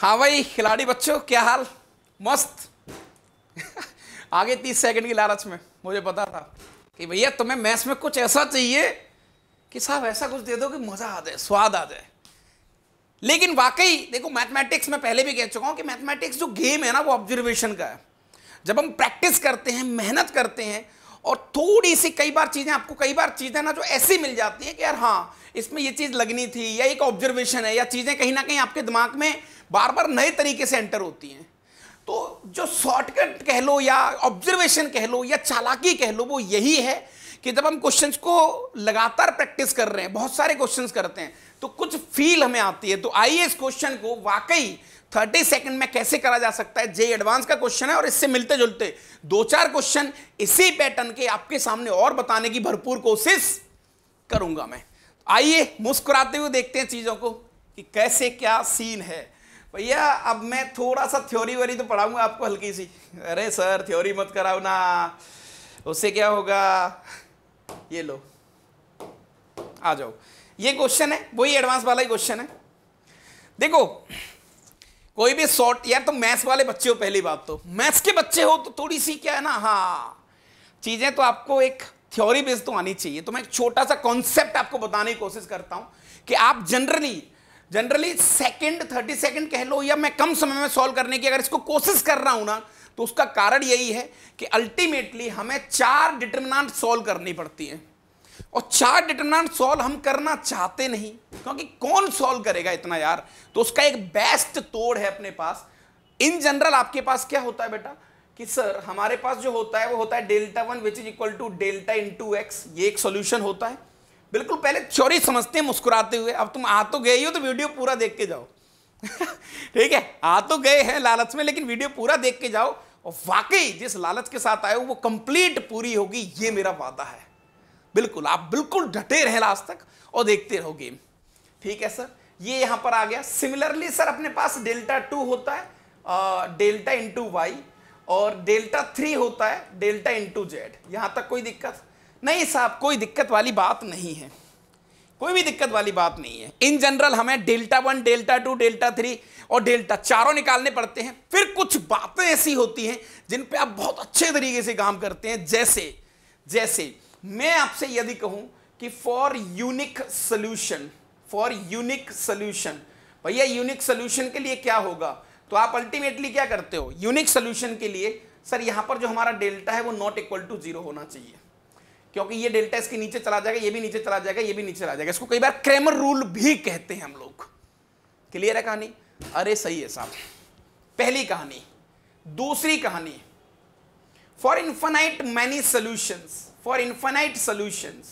हाँ भाई खिलाड़ी बच्चों क्या हाल मस्त आगे तीस सेकंड की लालच में मुझे पता था कि भैया तुम्हें मैथ्स में कुछ ऐसा चाहिए कि साहब ऐसा कुछ दे दो कि मज़ा आ जाए स्वाद आ जाए लेकिन वाकई देखो मैथमेटिक्स में पहले भी कह चुका हूँ कि मैथमेटिक्स जो गेम है ना वो ऑब्जर्वेशन का है जब हम प्रैक्टिस करते हैं मेहनत करते हैं और थोड़ी सी कई बार चीज़ें आपको कई बार चीज़ें ना जो ऐसी मिल जाती हैं कि यार हाँ इसमें ये चीज़ लगनी थी या एक ऑब्जर्वेशन है या चीज़ें कहीं ना कहीं आपके दिमाग में बार बार नए तरीके से एंटर होती हैं तो जो शॉर्टकट कह लो या ऑब्जर्वेशन कह लो या चालाकी कह लो वो यही है कि जब हम क्वेश्चन को लगातार प्रैक्टिस कर रहे हैं बहुत सारे क्वेश्चन करते हैं तो कुछ फील हमें आती है तो आइए इस क्वेश्चन को वाकई 30 सेकंड में कैसे करा जा सकता है जे एडवांस का क्वेश्चन है और इससे मिलते जुलते दो चार क्वेश्चन इसी पैटर्न के आपके सामने और बताने की भरपूर कोशिश करूंगा मैं आइए मुस्कुराते हुए देखते हैं चीज़ों को कि कैसे क्या सीन है भैया अब मैं थोड़ा सा थ्योरी वरी तो पढ़ाऊंगा आपको हल्की सी अरे सर थ्योरी मत कराओ ना उससे क्या होगा ये लो आ जाओ ये क्वेश्चन है वही एडवांस वाला ही क्वेश्चन है देखो कोई भी शॉर्ट यार तो मैथ्स वाले बच्चे हो पहली बात तो मैथ्स के बच्चे हो तो थोड़ी सी क्या है ना हाँ चीज़ें तो आपको एक थ्योरी बेस तो आनी चाहिए तो मैं एक छोटा सा कॉन्सेप्ट आपको बताने की कोशिश करता हूं कि आप generally generally second thirty second कह लो या मैं कम समय में सॉल्व करने की अगर इसको कोशिश कर रहा हूं ना तो उसका कारण यही है कि अल्टीमेटली हमें चार डिटर्मिनाट सॉल्व करनी पड़ती है और चार डिटरमिनेंट सॉल्व हम करना चाहते नहीं क्योंकि कौन सॉल्व करेगा इतना यार तो उसका एक बेस्ट तोड़ है अपने पास इन जनरल आपके पास क्या होता है बेटा कि सर हमारे पास जो होता है वो होता है delta one which is equal to delta two x ये एक सोल्यूशन होता है बिल्कुल पहले थ्योरी समझते हैं मुस्कुराते हुए अब तुम आ तो गए हो तो वीडियो पूरा देख के जाओ ठीक है आ तो गए हैं लालच में लेकिन वीडियो पूरा देख के जाओ और वाकई जिस लालच के साथ आए हो वो कंप्लीट पूरी होगी ये मेरा वादा है बिल्कुल आप बिल्कुल डटे रहे लास्ट तक और देखते रहो गेम ठीक है सर ये यहां पर आ गया सिमिलरली सर अपने पास डेल्टा टू होता है डेल्टा इंटू वाई और डेल्टा थ्री होता है डेल्टा इंटू जेड यहां तक कोई दिक्कत नहीं साहब कोई दिक्कत वाली बात नहीं है कोई भी दिक्कत वाली बात नहीं है इन जनरल हमें delta one delta two delta three और डेल्टा चारों निकालने पड़ते हैं फिर कुछ बातें ऐसी होती हैं जिन पे आप बहुत अच्छे तरीके से काम करते हैं जैसे जैसे मैं आपसे यदि कहूं कि for unique solution for unique solution भैया यूनिक सोल्यूशन के लिए क्या होगा तो आप अल्टीमेटली क्या करते हो यूनिक सोल्यूशन के लिए सर यहां पर जो हमारा डेल्टा है वो नॉट इक्वल टू जीरो होना चाहिए क्योंकि ये डेल्टा इसके नीचे चला जाएगा ये भी नीचे चला जाएगा ये भी नीचे चला जाएगा इसको कई बार क्रेमर रूल भी कहते हैं हम लोग क्लियर है कहानी अरे सही है साहब पहली कहानी दूसरी कहानी for infinite many solutions for infinite solutions.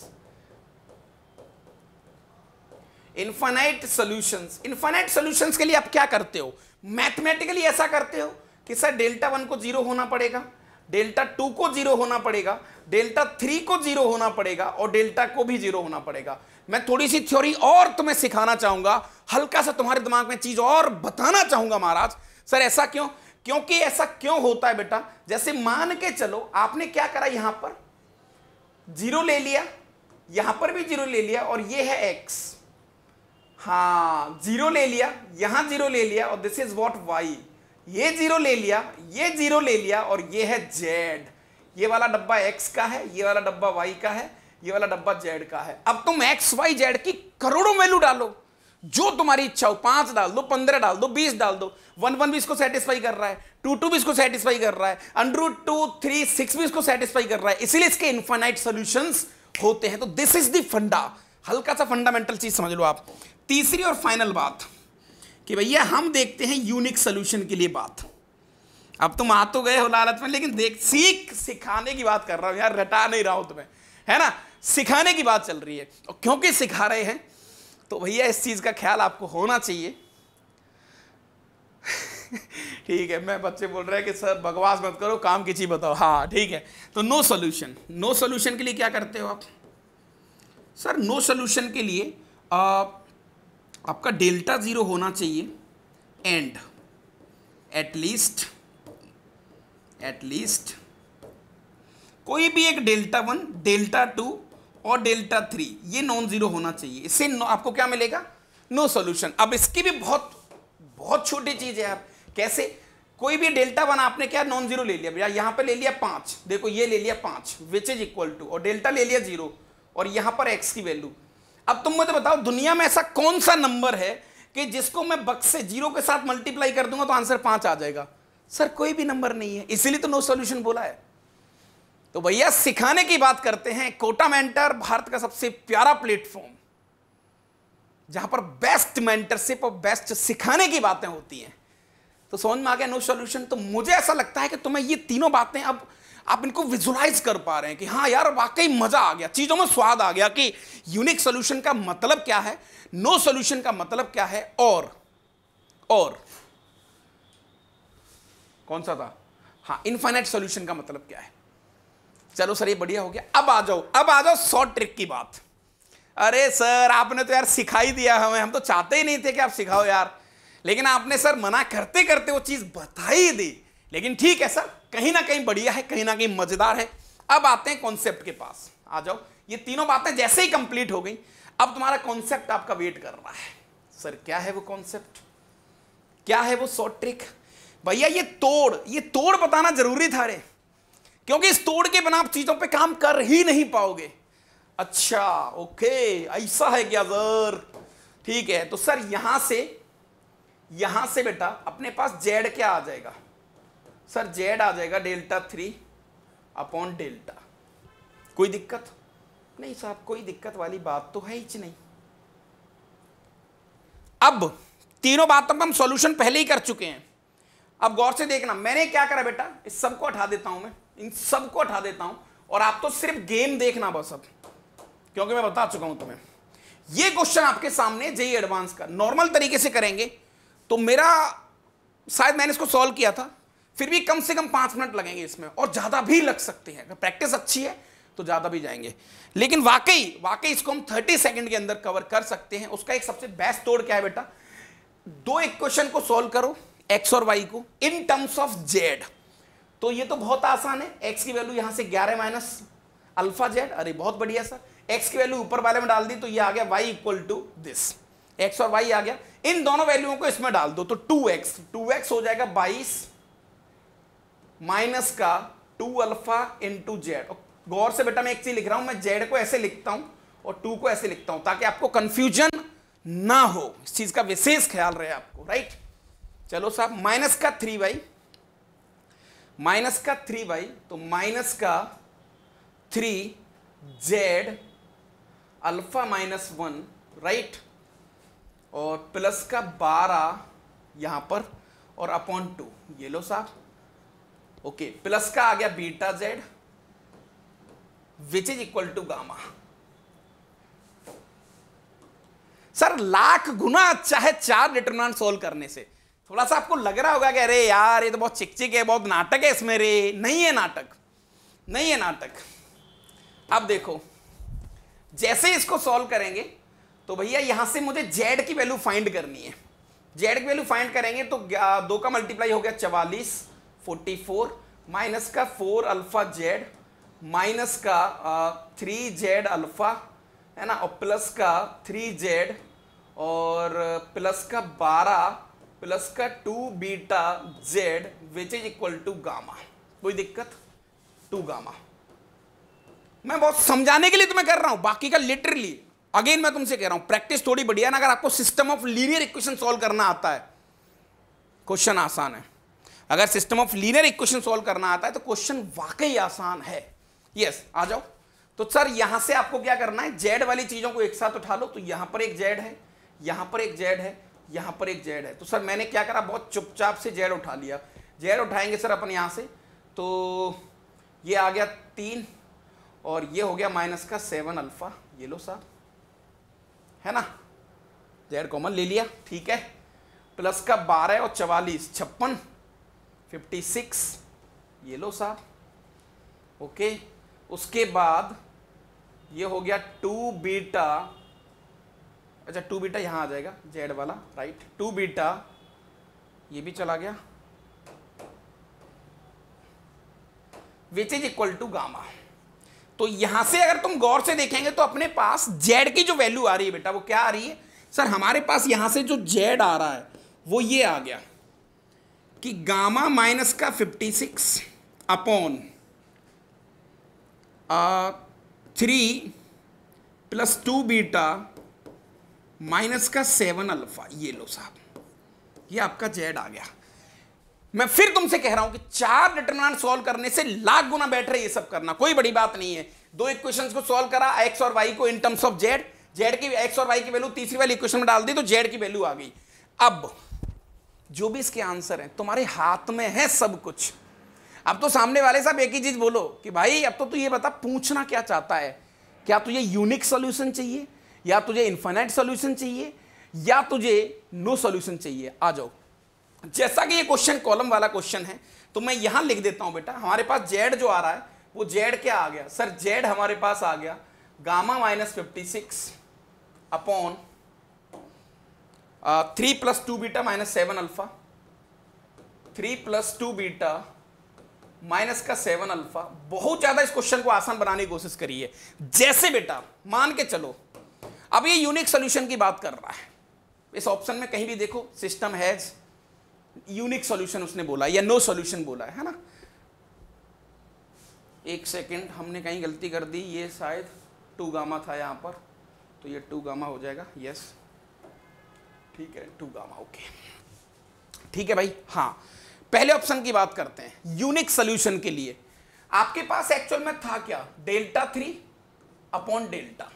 Infinite solutions infinite solutions के लिए आप क्या करते हो मैथमेटिकली ऐसा करते हो कि सर डेल्टा वन को जीरो होना पड़ेगा डेल्टा टू को जीरो होना पड़ेगा डेल्टा थ्री को जीरो होना पड़ेगा और डेल्टा को भी जीरो होना पड़ेगा मैं थोड़ी सी थ्योरी और तुम्हें सिखाना चाहूंगा हल्का सा तुम्हारे दिमाग में चीज और बताना चाहूंगा महाराज सर ऐसा क्यों क्योंकि ऐसा क्यों होता है बेटा जैसे मान के चलो आपने क्या करा यहां पर जीरो ले लिया यहां पर भी जीरो ले लिया और ये है एक्स हाँ जीरो ले लिया यहां जीरो ले लिया और दिस इज वॉट वाई ये जीरो ले लिया ये जीरो ले लिया और ये है जेड ये वाला डब्बा एक्स का है ये वाला डब्बा वाई का है ये वाला डब्बा जेड का है अब तुम एक्स वाई जेड की करोड़ों वैल्यू डालो जो तुम्हारी इच्छा हो पांच डाल दो पंद्रह डाल दो बीस डाल दो वन वन भी इसको सेटिस्फाई कर रहा है टू टू भी इसको सेटिस्फाई कर रहा है अंड्रू टू थ्री सिक्स भी इसको सेटिस्फाई कर रहा है इसीलिए इसके इन्फाइनाइट सोल्यूशन होते हैं तो दिस इज द फंडा हल्का सा फंडामेंटल चीज समझ लो आप तीसरी और फाइनल बात कि भैया हम देखते हैं यूनिक सोल्यूशन के लिए बात अब तुम आ तो गए हो लालच में लेकिन देख सीख सिखाने की बात कर रहा हूं यार रटा नहीं रहा हूं तुम्हें है ना सिखाने की बात चल रही है और क्योंकि सिखा रहे हैं तो भैया इस चीज़ का ख्याल आपको होना चाहिए ठीक है मैं बच्चे बोल रहे हैं कि सर बकवास मत करो काम की चीज बताओ हाँ ठीक है तो नो सोल्यूशन नो सोल्यूशन के लिए क्या करते हो आप सर नो सोल्यूशन के लिए आप, आपका डेल्टा जीरो होना चाहिए एंड एटलीस्ट एटलीस्ट कोई भी एक डेल्टा वन डेल्टा टू और डेल्टा थ्री ये नॉन जीरो होना चाहिए इससे आपको क्या मिलेगा नो no सोल्यूशन अब इसकी भी बहुत बहुत छोटी चीज है आप कैसे कोई भी डेल्टा वन आपने क्या नॉन जीरो ले लिया भैया पर ले लिया पांच देखो ये ले लिया पांच विच इज इक्वल टू और डेल्टा ले लिया जीरो और यहां पर एक्स की वैल्यू अब तुम मुझे बताओ दुनिया में ऐसा कौन सा नंबर है कि जिसको मैं बक्स से जीरो के साथ मल्टीप्लाई कर दूंगा तो आंसर पांच आ जाएगा सर कोई भी नंबर नहीं है इसीलिए तो नो सोल्यूशन बोला है तो भैया सिखाने की बात करते हैं कोटा मेंटर भारत का सबसे प्यारा प्लेटफॉर्म जहां पर बेस्ट मेंटरशिप और बेस्ट सिखाने की बातें होती हैं तो समझ में आ गया नो सॉल्यूशन तो मुझे ऐसा लगता है कि तुम्हें ये तीनों बातें अब आप इनको विजुलाइज कर पा रहे हैं कि हाँ यार वाकई मजा आ गया चीजों में स्वाद आ गया कि यूनिक सोल्यूशन का मतलब क्या है नो सोल्यूशन का मतलब क्या है और और कौन सा था हाँ इनफाइनाइट सोल्यूशन का मतलब क्या है चलो सर ये बढ़िया हो गया अब आ जाओ अब आ जाओ शॉर्ट ट्रिक की बात अरे सर आपने तो यार सिखा ही दिया हमें हम तो चाहते ही नहीं थे कि आप सिखाओ यार लेकिन आपने सर मना करते करते वो चीज़ बता ही दी लेकिन ठीक है सर कहीं ना कहीं बढ़िया है कहीं ना कहीं मज़ेदार है अब आते हैं कॉन्सेप्ट के पास आ जाओ ये तीनों बातें जैसे ही कंप्लीट हो गई अब तुम्हारा कॉन्सेप्ट आपका वेट कर रहा है सर क्या है वो कॉन्सेप्ट क्या है वो शॉर्ट ट्रिक भैया ये तोड़ ये तोड़ बताना जरूरी था अरे क्योंकि इस तोड़ के बिना आप चीजों पे काम कर ही नहीं पाओगे अच्छा ओके ऐसा है क्या सर ठीक है तो सर यहां से यहां से बेटा अपने पास जेड क्या आ जाएगा सर जेड आ जाएगा डेल्टा थ्री अपॉन डेल्टा कोई दिक्कत नहीं साहब कोई दिक्कत वाली बात तो है ही नहीं अब तीनों बातों पर हम सॉल्यूशन पहले ही कर चुके हैं अब गौर से देखना मैंने क्या करा बेटा इस सबको हटा देता हूं मैं इन सबको हटा देता हूं और आप तो सिर्फ गेम देखना बस अब क्योंकि मैं बता चुका हूं तुम्हें ये क्वेश्चन आपके सामने जय एडवांस का नॉर्मल तरीके से करेंगे तो मेरा शायद मैंने इसको सॉल्व किया था फिर भी कम से कम पांच मिनट लगेंगे इसमें और ज्यादा भी लग सकते हैं अगर प्रैक्टिस अच्छी है तो ज्यादा भी जाएंगे लेकिन वाकई वाकई इसको हम थर्टी सेकेंड के अंदर कवर कर सकते हैं उसका एक सबसे बेस्ट तोड़ क्या है बेटा दो एक क्वेश्चन को सॉल्व करो एक्स और वाई को इन टर्म्स ऑफ जेड तो ये तो बहुत आसान है एक्स की वैल्यू यहां से ग्यारह माइनस अल्फा जेड अरे बहुत बढ़िया सर एक्स की वैल्यू ऊपर वाले में डाल दी तो ये आ गया y equal to this x और वाई आ गया इन दोनों वैल्यूओं को इसमें डाल दो तो टू एक्स टू एक्स हो जाएगा बाईस माइनस का टू अल्फा इंटू जेड गौर से बेटा मैं एक चीज लिख रहा हूं मैं जेड को ऐसे लिखता हूं और टू को ऐसे लिखता हूं ताकि आपको कंफ्यूजन ना हो इस चीज का विशेष ख्याल रहे आपको राइट चलो साहब माइनस का थ्री वाई माइनस का थ्री बाई तो माइनस का three z alpha minus one right और प्लस का बारह यहां पर और अपॉन टू ये लो साहब ओके प्लस का आ गया beta z which is equal to gamma sir lakh गुना अच्छा है चार डिटरमिनेंट सोल्व करने से थोड़ा सा आपको लग रहा होगा कि अरे यार ये तो बहुत चिकचिक है बहुत नाटक है इसमें रे नहीं है नाटक नहीं है नाटक अब देखो जैसे इसको सॉल्व करेंगे तो भैया यहां से मुझे जेड की वैल्यू फाइंड करनी है जेड की वैल्यू फाइंड करेंगे तो दो का मल्टीप्लाई हो गया चवालीस फोर्टी फोर माइनस का फोर अल्फा जेड माइनस का थ्री जेड अल्फा है ना और प्लस का थ्री जेड और प्लस का बारह प्लस का two beta z which is equal to gamma कोई दिक्कत टू गामा मैं बहुत समझाने के लिए तुम्हें कर रहा हूं बाकी का लिटरली अगेन मैं तुमसे कह रहा हूं प्रैक्टिस थोड़ी बढ़िया ना अगर आपको system of linear equation solve करना आता है क्वेश्चन आसान है अगर system of linear equation solve करना आता है तो क्वेश्चन वाकई आसान है यस yes, आ जाओ तो सर यहां से आपको क्या करना है जेड वाली चीजों को एक साथ उठा लो तो यहां पर एक जेड है यहां पर एक जेड है यहाँ पर एक जेड है तो सर मैंने क्या करा बहुत चुपचाप से जेड उठा लिया जेड उठाएंगे सर अपन यहाँ से तो ये आ गया तीन और ये हो गया माइनस का सेवन अल्फ़ा ये लो साहब है ना जेड कॉमन ले लिया ठीक है प्लस का बारह और चवालीस छप्पन फिफ्टी सिक्स ये लो साहब ओके उसके बाद ये हो गया टू बीटा अच्छा टू बीटा यहाँ आ जाएगा जेड वाला राइट टू बीटा ये भी चला गया which is equal to gamma तो यहां से अगर तुम गौर से देखेंगे तो अपने पास जेड की जो वैल्यू आ रही है बेटा वो क्या आ रही है सर हमारे पास यहां से जो जेड आ रहा है वो ये आ गया कि गामा माइनस का 56 upon three plus two beta minus का सेवन अल्फा ये लो साहब ये आपका जेड आ गया मैं फिर तुमसे कह रहा हूं कि चार डिटरमिनेंट सॉल्व करने से लाख गुना बेटर है ये सब करना कोई बड़ी बात नहीं है दो इक्वेशंस को सॉल्व करा एक्स और वाई को in terms of z z की एक्स और वाई की वैल्यू तीसरी वाली इक्वेशन में डाल दी तो जेड की वैल्यू आ गई अब जो भी इसके आंसर है तुम्हारे हाथ में है सब कुछ अब तो सामने वाले साहब एक ही चीज बोलो कि भाई अब तो तू ये बता पूछना क्या चाहता है क्या तुझे यूनिक सोल्यूशन चाहिए या तुझे इन्फाइनाइट सोल्यूशन चाहिए या तुझे नो सोल्यूशन चाहिए आ जाओ जैसा कि ये क्वेश्चन कॉलम वाला क्वेश्चन है तो मैं यहां लिख देता हूं बेटा हमारे पास जेड जो आ रहा है वो जेड क्या आ गया सर जेड हमारे पास आ गया gamma minus fifty six upon three plus two beta minus seven alpha three plus two beta minus का सेवन अल्फा बहुत ज़्यादा इस क्वेश्चन को आसान बनाने की कोशिश करिए जैसे बेटा मान के चलो अब ये यूनिक सोल्यूशन की बात कर रहा है इस ऑप्शन में कहीं भी देखो सिस्टम हैज यूनिक सोल्यूशन उसने बोला या नो सोल्यूशन बोला है ना एक सेकंड हमने कहीं गलती कर दी ये शायद टू गामा था यहां पर तो ये टू गामा हो जाएगा यस ठीक है टू गामा ओके ठीक है भाई हाँ पहले ऑप्शन की बात करते हैं यूनिक सोल्यूशन के लिए आपके पास एक्चुअल में था क्या डेल्टा थ्री अपॉन डेल्टा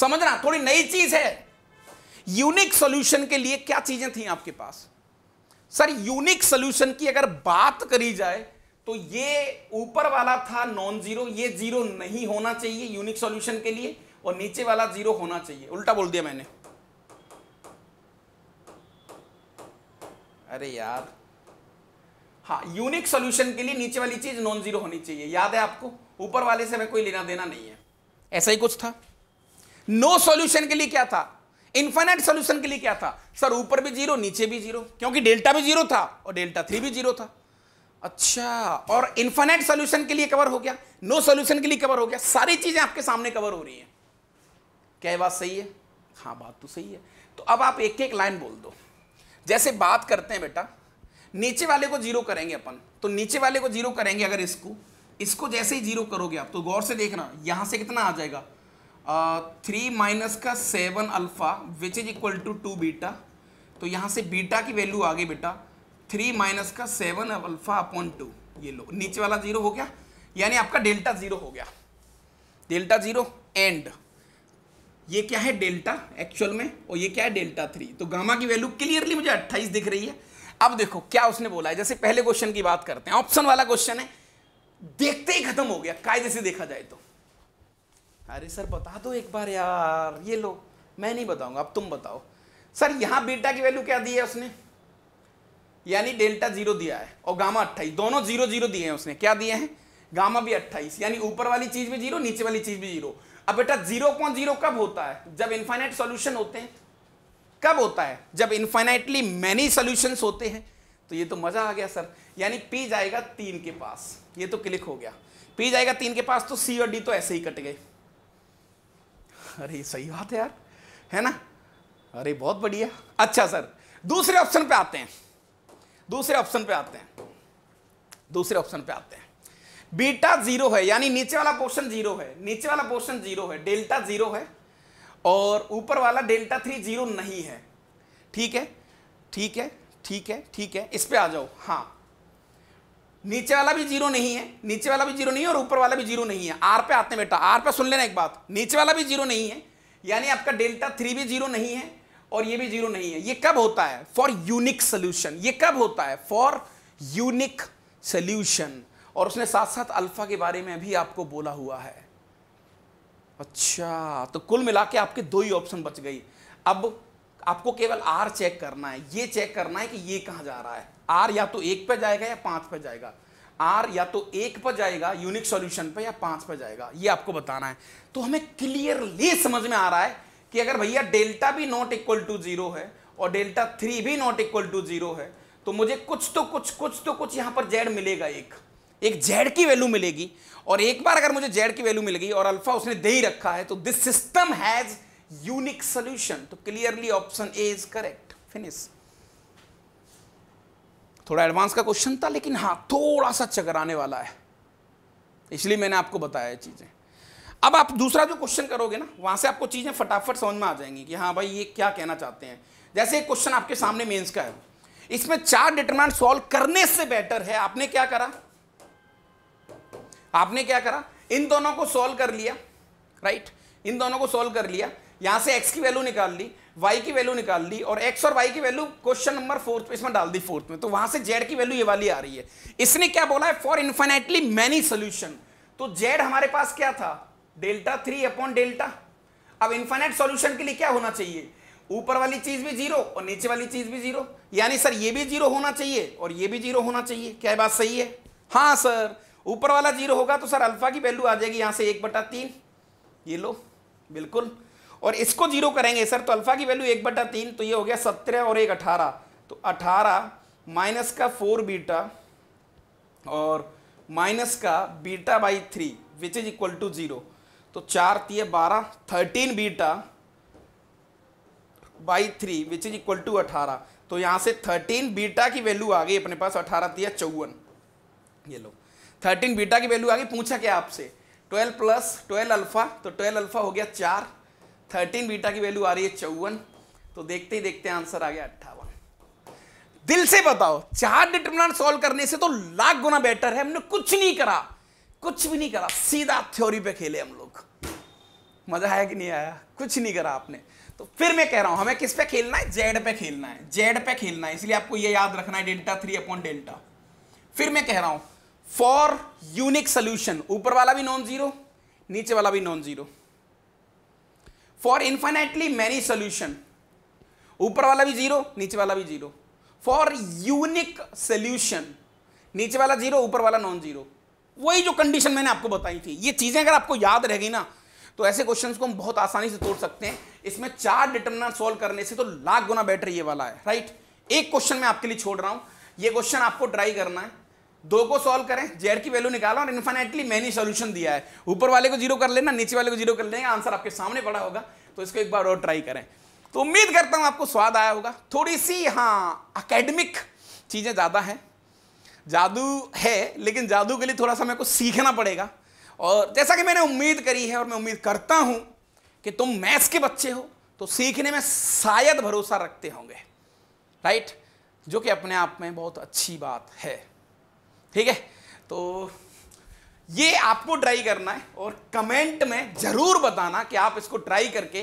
समझना थोड़ी नई चीज है यूनिक सोल्यूशन के लिए क्या चीजें थी आपके पास सर यूनिक सोल्यूशन की अगर बात करी जाए तो ये ऊपर वाला था नॉन जीरो ये जीरो नहीं होना चाहिए यूनिक सॉल्यूशन के लिए और नीचे वाला जीरो होना चाहिए उल्टा बोल दिया मैंने अरे यार हाँ यूनिक सॉल्यूशन के लिए नीचे वाली चीज नॉन जीरो होनी चाहिए याद है आपको ऊपर वाले से हमें कोई लेना देना नहीं है ऐसा ही कुछ था नो no सॉल्यूशन के लिए क्या था इन्फाइनाइट सॉल्यूशन के लिए क्या था सर ऊपर भी जीरो नीचे भी जीरो क्योंकि डेल्टा भी जीरो था और डेल्टा थ्री भी जीरो था अच्छा और इन्फाइनाइट सॉल्यूशन के लिए कवर हो गया नो no सॉल्यूशन के लिए कवर हो गया सारी चीजें आपके सामने कवर हो रही हैं क्या बात सही है हाँ बात तो सही है तो अब आप एक एक लाइन बोल दो जैसे बात करते हैं बेटा नीचे वाले को जीरो करेंगे अपन तो नीचे वाले को जीरो करेंगे अगर इसको इसको जैसे ही जीरो करोगे आप तो गौर से देखना यहां से कितना आ जाएगा थ्री माइनस का seven alpha which is equal to two beta तो यहाँ से बीटा की वैल्यू आ गई बेटा थ्री माइनस का सेवन अल्फ़ा अपॉन टू ये लो नीचे वाला ज़ीरो हो गया यानी आपका डेल्टा ज़ीरो हो गया डेल्टा ज़ीरो एंड ये क्या है डेल्टा एक्चुअल में और ये क्या है डेल्टा थ्री तो गामा की वैल्यू क्लियरली मुझे अट्ठाईस दिख रही है अब देखो क्या उसने बोला है जैसे पहले क्वेश्चन की बात करते हैं ऑप्शन वाला क्वेश्चन है देखते ही खत्म हो गया कायदे से देखा जाए तो अरे सर बता दो एक बार यार ये लो मैं नहीं बताऊंगा अब तुम बताओ सर यहाँ बीटा की वैल्यू क्या दी है उसने यानी डेल्टा जीरो दिया है और गामा अट्ठाईस दोनों जीरो जीरो दिए हैं उसने क्या दिए हैं गामा भी अट्ठाईस यानी ऊपर वाली चीज भी जीरो नीचे वाली चीज भी जीरो अब बेटा जीरो पॉइंट जीरो कब होता है जब इन्फाइनाइट सॉल्यूशन होते हैं कब होता है जब इन्फाइनाइटली मैनी सोल्यूशन होते हैं तो ये तो मजा आ गया सर यानी पी जाएगा तीन के पास ये तो क्लिक हो गया पी जाएगा तीन के पास तो सी और डी तो ऐसे ही कट गए अरे सही बात है यार है ना अरे बहुत बढ़िया अच्छा सर दूसरे ऑप्शन पे आते हैं दूसरे ऑप्शन पे आते हैं दूसरे ऑप्शन पे आते हैं बीटा जीरो है यानी नीचे वाला पोर्शन जीरो है नीचे वाला पोर्शन जीरो है डेल्टा जीरो है और ऊपर वाला डेल्टा थ्री जीरो नहीं है ठीक है ठीक है ठीक है ठीक है इस पर आ जाओ हाँ नीचे वाला भी जीरो नहीं है नीचे वाला भी जीरो नहीं है और ऊपर वाला भी जीरो नहीं है आर पे आते हैं बेटा आर पे सुन लेना एक बात नीचे वाला भी जीरो नहीं है यानी आपका डेल्टा थ्री भी जीरो नहीं है और ये भी जीरो नहीं है ये कब होता है फॉर यूनिक सोल्यूशन ये कब होता है फॉर यूनिक सोल्यूशन और उसने साथ साथ अल्फा के बारे में भी आपको बोला हुआ है अच्छा तो कुल मिला के आपके दो ही ऑप्शन बच गई अब आपको केवल आर चेक करना है ये चेक करना है कि ये कहां जा रहा है आर या तो एक पे जाएगा या पांच पे जाएगा आर या तो एक पर जाएगा यूनिक सॉल्यूशन पे या पांच पे जाएगा ये आपको बताना है तो हमें क्लियरली समझ में आ रहा है कि अगर भैया डेल्टा भी नॉट इक्वल टू जीरो है और डेल्टा थ्री भी नॉट इक्वल टू जीरो है तो मुझे कुछ तो कुछ कुछ तो कुछ यहां पर जेड मिलेगा एक एक जेड की वैल्यू मिलेगी और एक बार अगर मुझे जेड की वैल्यू मिल गई और अल्फा उसने दे ही रखा है तो this system has unique solution तो clearly option A is correct finish थोड़ा एडवांस का क्वेश्चन था लेकिन हाँ थोड़ा सा चकराने वाला है इसलिए मैंने आपको बताया चीज़ें अब आप दूसरा जो क्वेश्चन करोगे ना वहां से आपको चीज़ें फटाफट समझ में आ जाएंगी कि हाँ भाई ये क्या कहना चाहते हैं जैसे एक क्वेश्चन आपके सामने मेंस का है इसमें चार डिटरमिनेंट सॉल्व करने से बेटर है आपने क्या करा आपने क्या करा इन दोनों को सॉल्व कर लिया राइट इन दोनों को सॉल्व कर लिया यहाँ से एक्स की वैल्यू निकाल ली वाई की वैल्यू निकाल ली और एक्स और वाई की वैल्यू क्वेश्चन नंबर फोर्थ इसमें डाल दी फोर्थ में तो वहां से जेड की वैल्यू ये वाली आ रही है इसने क्या बोला है फॉर इन्फाइनाइटली मैनी सोल्यूशन तो जेड हमारे पास क्या था डेल्टा थ्री अपॉन डेल्टा अब इन्फाइनाइट सोल्यूशन के लिए क्या होना चाहिए ऊपर वाली चीज भी जीरो और नीचे वाली चीज भी जीरो यानी सर ये भी जीरो होना चाहिए और ये भी जीरो होना चाहिए क्या बात सही है हाँ सर ऊपर वाला जीरो होगा तो सर अल्फा की वैल्यू आ जाएगी यहां से एक बटा तीन ये लो बिल्कुल और इसको जीरो करेंगे सर तो अल्फा की वैल्यू एक बटा तीन तो ये हो गया सत्रह और एक अठारह तो अठारह माइनस का फोर बीटा और माइनस का beta by three which is equal to zero तो चार तीय बारह thirteen beta by three which is equal to अठारह तो यहां से थर्टीन बीटा की वैल्यू आ गई अपने पास अठारह तीय चौवन ये लो थर्टीन बीटा की वैल्यू आ गई पूछा क्या आपसे ट्वेल्व प्लस ट्वेल्व अल्फा तो ट्वेल्व अल्फा हो गया चार थर्टीन बीटा की वैल्यू आ रही है चौवन तो देखते ही देखते आंसर आ गया अट्ठावन दिल से बताओ चार डिटर्मिनेंट सॉल्व करने से तो लाख गुना बेटर है हमने कुछ नहीं करा कुछ भी नहीं करा सीधा थ्योरी पे खेले हम लोग मजा आया कि नहीं आया कुछ नहीं करा आपने तो फिर मैं कह रहा हूं हमें किस पे खेलना है जेड पे खेलना है जेड पे खेलना है इसलिए आपको यह याद रखना है डेल्टा थ्री अपॉन डेल्टा फिर मैं कह रहा हूं फॉर यूनिक सोल्यूशन ऊपर वाला भी नॉन जीरो नीचे वाला भी non zero for infinitely many solution ऊपर वाला भी जीरो नीचे वाला भी जीरो फॉर यूनिक सोल्यूशन नीचे वाला जीरो ऊपर वाला नॉन जीरो वही जो कंडीशन मैंने आपको बताई थी ये चीजें अगर आपको याद रहेगी ना तो ऐसे क्वेश्चन को हम बहुत आसानी से तोड़ सकते हैं इसमें चार डिटर्मिनेंट सॉल्व करने से तो लाख गुना बेटर ये वाला है राइट एक क्वेश्चन मैं आपके लिए छोड़ रहा हूं ये क्वेश्चन आपको ट्राई करना है दो को सॉल्व करें जेड की वैल्यू निकालो और इन्फाइनेटली मैनी सोल्यूशन दिया है ऊपर वाले को जीरो कर लेना नीचे वाले को जीरो कर लेंगे आंसर आपके सामने पड़ा होगा तो इसको एक बार और ट्राई करें तो उम्मीद करता हूं आपको स्वाद आया होगा थोड़ी सी हाँ अकेडमिक चीज़ें ज़्यादा हैं जादू है लेकिन जादू के लिए थोड़ा सा मेरे को सीखना पड़ेगा और जैसा कि मैंने उम्मीद करी है और मैं उम्मीद करता हूं कि तुम मैथ्स के बच्चे हो तो सीखने में शायद भरोसा रखते होंगे राइट जो कि अपने आप में बहुत अच्छी बात है ठीक है तो ये आपको ट्राई करना है और कमेंट में ज़रूर बताना कि आप इसको ट्राई करके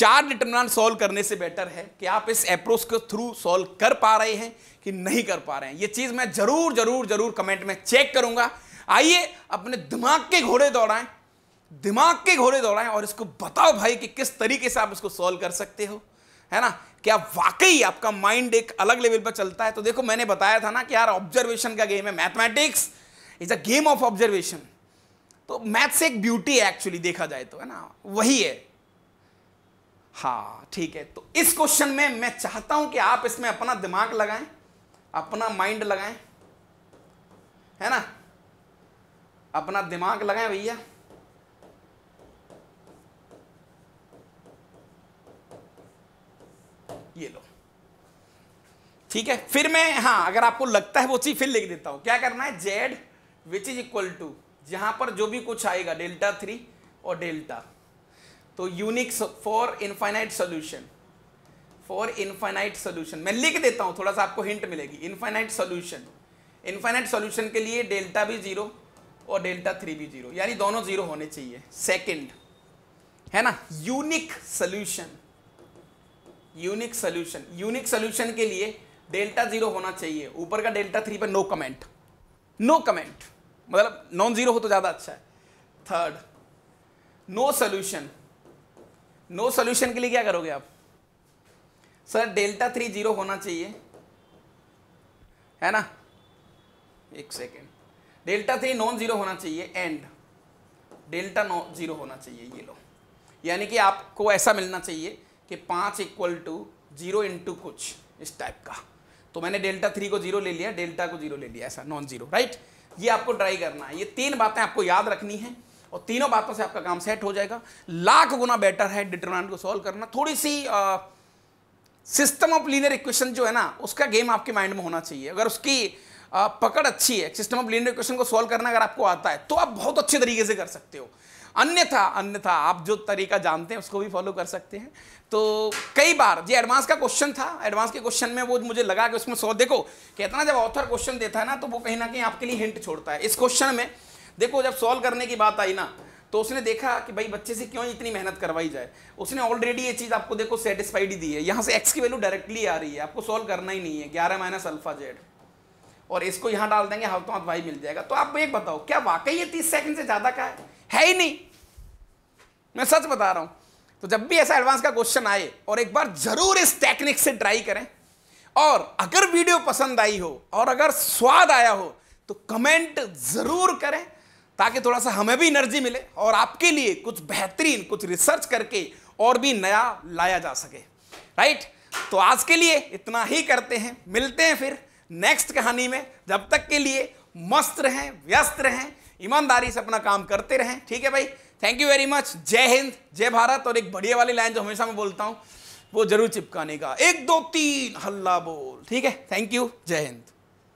चार डिटर्मिनेंट सॉल्व करने से बेटर है कि आप इस अप्रोच के थ्रू सॉल्व कर पा रहे हैं कि नहीं कर पा रहे हैं ये चीज़ मैं ज़रूर ज़रूर ज़रूर कमेंट में चेक करूंगा आइए अपने दिमाग के घोड़े दौड़ाएं दिमाग के घोड़े दौड़ाएं और इसको बताओ भाई कि किस तरीके से आप इसको सॉल्व कर सकते हो है ना क्या वाकई आपका माइंड एक अलग लेवल पर चलता है तो देखो मैंने बताया था ना कि यार ऑब्जर्वेशन का गेम है mathematics is a game of observation तो मैथ्स एक ब्यूटी है एक्चुअली देखा जाए तो है ना वही है हाँ ठीक है तो इस क्वेश्चन में मैं चाहता हूं कि आप इसमें अपना दिमाग लगाएं अपना माइंड लगाएं है ना अपना दिमाग लगाएं भैया ये लो ठीक है फिर मैं हाँ अगर आपको लगता है वो चीज फिर लिख देता हूं क्या करना है z which is equal to यहां पर जो भी कुछ आएगा डेल्टा थ्री और डेल्टा तो unique for infinite solution for infinite solution मैं लिख देता हूं थोड़ा सा आपको हिंट मिलेगी इनफाइनाइट सोल्यूशन इनफाइनाइट सोल्यूशन के लिए डेल्टा भी जीरो और डेल्टा थ्री भी जीरो यानी दोनों जीरो होने चाहिए सेकेंड है ना unique solution unique solution unique solution के लिए डेल्टा जीरो होना चाहिए ऊपर का डेल्टा थ्री पर नो कमेंट नो कमेंट मतलब नॉन जीरो हो तो ज़्यादा अच्छा है third no solution no solution के लिए क्या करोगे आप सर डेल्टा थ्री जीरो होना चाहिए है ना एक second delta three non zero होना चाहिए एंड डेल्टा नो जीरो होना चाहिए ये लो यानी कि आपको ऐसा मिलना चाहिए कि पाँच इक्वल टू जीरो इंटू कुछ इस टाइप का तो मैंने डेल्टा थ्री को जीरो ले लिया डेल्टा को जीरो ले लिया ऐसा नॉन जीरो राइट ये आपको ट्राई करना है ये तीन बातें आपको याद रखनी है और तीनों बातों से आपका काम सेट हो जाएगा लाख गुना बेटर है डिटरमिनेंट को सॉल्व करना थोड़ी सी सिस्टम ऑफ लीनियर इक्वेशन जो है ना उसका गेम आपके माइंड में होना चाहिए अगर उसकी आ, पकड़ अच्छी है सिस्टम ऑफ लीनियर इक्वेशन को सॉल्व करना अगर आपको आता है तो आप बहुत अच्छे तरीके से कर सकते हो अन्यथा अन्यथा आप जो तरीका जानते हैं उसको भी फॉलो कर सकते हैं तो कई बार ये एडवांस का क्वेश्चन था एडवांस के क्वेश्चन में वो मुझे लगा कि उसमें सौ देखो कहते ना जब ऑथर क्वेश्चन देता है ना तो वो कहीं ना कहीं आपके लिए हिंट छोड़ता है इस क्वेश्चन में देखो जब सॉल्व करने की बात आई ना तो उसने देखा कि भाई बच्चे से क्यों इतनी मेहनत करवाई जाए उसने ऑलरेडी ये चीज़ आपको देखो सेटिस्फाइड ही दी है यहाँ से एक्स की वैल्यू डायरेक्टली आ रही है आपको सॉल्व करना ही नहीं है ग्यारह माइनस अल्फा जेड और इसको यहाँ डाल देंगे हाथों हाथ भाई मिल जाएगा तो आप एक बताओ क्या वाकई ये तीस सेकंड से ज़्यादा का है है ही नहीं मैं सच बता रहा हूं तो जब भी ऐसा एडवांस का क्वेश्चन आए और एक बार जरूर इस टेक्निक से ट्राई करें और अगर वीडियो पसंद आई हो और अगर स्वाद आया हो तो कमेंट जरूर करें ताकि थोड़ा सा हमें भी एनर्जी मिले और आपके लिए कुछ बेहतरीन कुछ रिसर्च करके और भी नया लाया जा सके राइट तो आज के लिए इतना ही करते हैं मिलते हैं फिर नेक्स्ट कहानी में जब तक के लिए मस्त रहें व्यस्त रहें ईमानदारी से अपना काम करते रहें ठीक है भाई थैंक यू वेरी मच जय हिंद जय भारत और एक बढ़िया वाली लाइन जो हमेशा मैं बोलता हूँ वो जरूर चिपकाने का एक दो तीन हल्ला बोल ठीक है थैंक यू जय हिंद